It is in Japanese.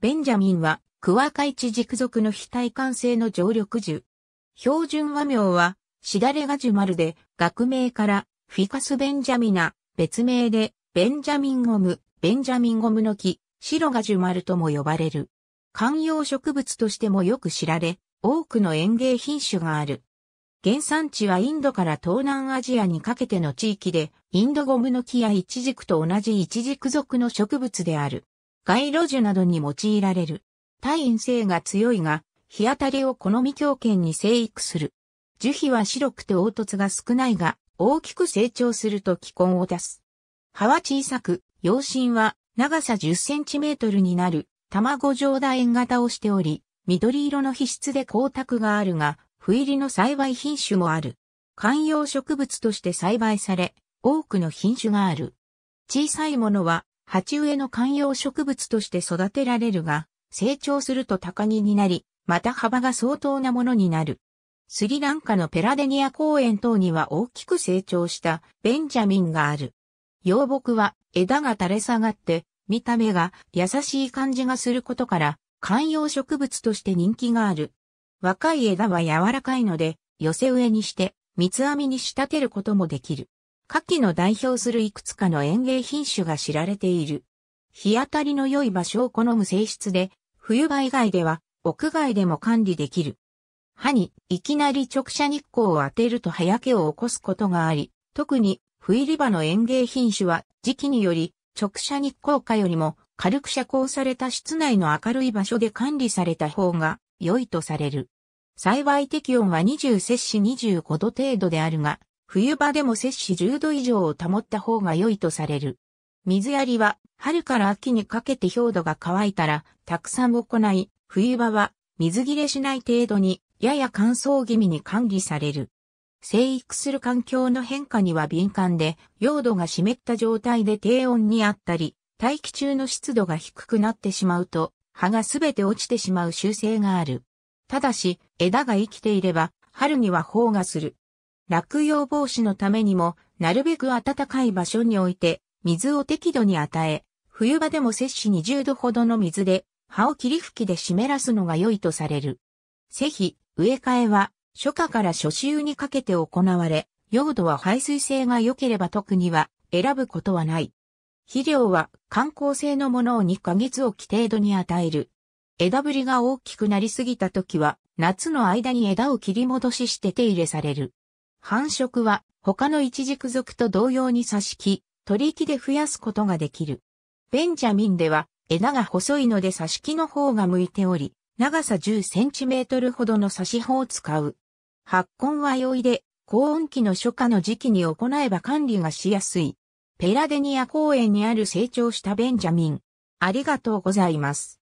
ベンジャミンは、クワカイチ軸属の非体感性の常緑樹。標準和名は、シダレガジュマルで、学名から、フィカスベンジャミナ、別名で、ベンジャミンゴム、ベンジャミンゴムの木、白ガジュマルとも呼ばれる。観葉植物としてもよく知られ、多くの園芸品種がある。原産地はインドから東南アジアにかけての地域で、インドゴムの木やイチジクと同じイチジク属の植物である。街路樹などに用いられる。耐陰性が強いが、日当たりを好み強権に生育する。樹皮は白くて凹凸が少ないが、大きく成長すると気根を出す。葉は小さく、葉身は長さ10センチメートルになる卵状楕円型をしており、緑色の皮質で光沢があるが、不入りの栽培品種もある。観葉植物として栽培され、多くの品種がある。小さいものは鉢植えの観葉植物として育てられるが、成長すると高木になり、また幅が相当なものになる。スリランカのペラデニア公園等には大きく成長したベンジャミンがある。幼木は枝が垂れ下がって、見た目が優しい感じがすることから、観葉植物として人気がある。若い枝は柔らかいので、寄せ植えにして、三つ編みに仕立てることもできる。夏季の代表するいくつかの園芸品種が知られている。日当たりの良い場所を好む性質で、冬場以外では屋外でも管理できる。歯にいきなり直射日光を当てると葉焼けを起こすことがあり、特に冬入り場の園芸品種は時期により直射日光下よりも軽く遮光された室内の明るい場所で管理された方が良いとされる。栽培適温は20摂氏25度程度であるが、冬場でも摂氏10度以上を保った方が良いとされる。水やりは春から秋にかけて氷土が乾いたらたくさん行い、冬場は水切れしない程度にやや乾燥気味に管理される。生育する環境の変化には敏感で、溶土が湿った状態で低温にあったり、大気中の湿度が低くなってしまうと、葉がすべて落ちてしまう習性がある。ただし、枝が生きていれば、春には放芽する。落葉防止のためにも、なるべく暖かい場所に置いて、水を適度に与え、冬場でも摂氏20度ほどの水で、葉を霧吹きで湿らすのが良いとされる。施肥、植え替えは、初夏から初秋にかけて行われ、用土は排水性が良ければ特には選ぶことはない。肥料は観光性のものを2ヶ月を規定度に与える。枝ぶりが大きくなりすぎた時は、夏の間に枝を切り戻しして手入れされる。繁殖は他の一軸属と同様に挿し木、取り木で増やすことができる。ベンジャミンでは枝が細いので挿し木の方が向いており、長さ10センチメートルほどの挿し法を使う。発根は容易で、高温期の初夏の時期に行えば管理がしやすい。ペラデニア公園にある成長したベンジャミン。ありがとうございます。